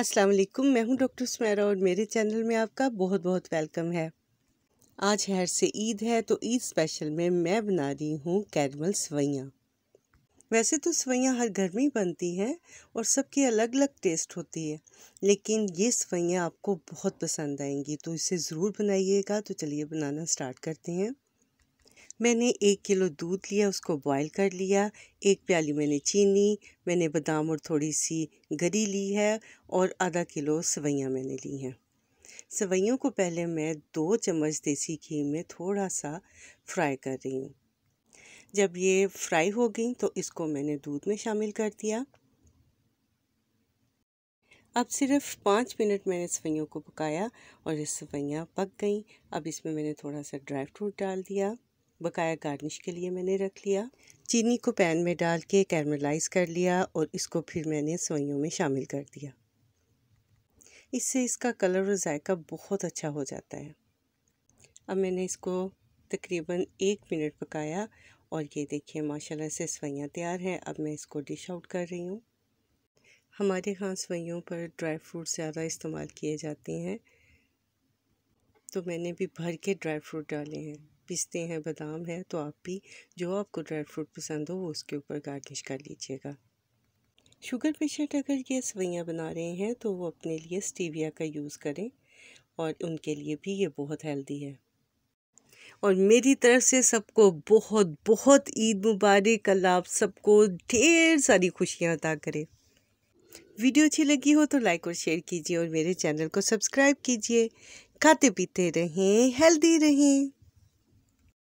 अस्सलाम वालेकुम मैं हूं डॉक्टर सुमैरा और मेरे चैनल में आपका बहुत बहुत वेलकम है आज हर से ईद है तो ईद स्पेशल में मैं बना रही हूं कैरमल सवैयाँ वैसे तो सवैयाँ हर घर में ही बनती हैं और सबकी अलग अलग टेस्ट होती है लेकिन ये सवैयाँ आपको बहुत पसंद आएंगी तो इसे ज़रूर बनाइएगा तो चलिए बनाना स्टार्ट करते हैं मैंने एक किलो दूध लिया उसको बॉईल कर लिया एक प्याली मैंने चीनी मैंने बादाम और थोड़ी सी गरी ली है और आधा किलो सवैयाँ मैंने ली हैं सवैयों को पहले मैं दो चम्मच देसी घी में थोड़ा सा फ्राई कर रही हूँ जब ये फ्राई हो गई तो इसको मैंने दूध में शामिल कर दिया अब सिर्फ पाँच मिनट मैंने सवैयों को पकाया और ये सवैयाँ पक गई अब इसमें मैंने थोड़ा सा ड्राई फ्रूट डाल दिया बकाया गार्निश के लिए मैंने रख लिया चीनी को पैन में डाल के कैरमलाइज कर लिया और इसको फिर मैंने सोइयों में शामिल कर दिया इससे इसका कलर और ज़ायका बहुत अच्छा हो जाता है अब मैंने इसको तकरीबन एक मिनट पकाया और ये देखिए माशाल्लाह से सवैयाँ तैयार हैं अब मैं इसको डिश आउट कर रही हूँ हमारे यहाँ सवैयों पर ड्राई फ्रूट ज़्यादा इस्तेमाल किए जाते हैं तो मैंने भी भर के ड्राई फ्रूट डाले हैं पिसते हैं बादाम है तो आप भी जो आपको ड्राई फ्रूट पसंद हो वो उसके ऊपर गार्निश कर लीजिएगा शुगर पेशेंट अगर ये सवैयाँ बना रहे हैं तो वो अपने लिए स्टीविया का यूज़ करें और उनके लिए भी ये बहुत हेल्दी है और मेरी तरफ से सबको बहुत बहुत ईद मुबारक अल्लाह आप सबको ढेर सारी खुशियाँ अदा करें वीडियो अच्छी लगी हो तो लाइक और शेयर कीजिए और मेरे चैनल को सब्सक्राइब कीजिए खाते पीते रहें हेल्दी रहें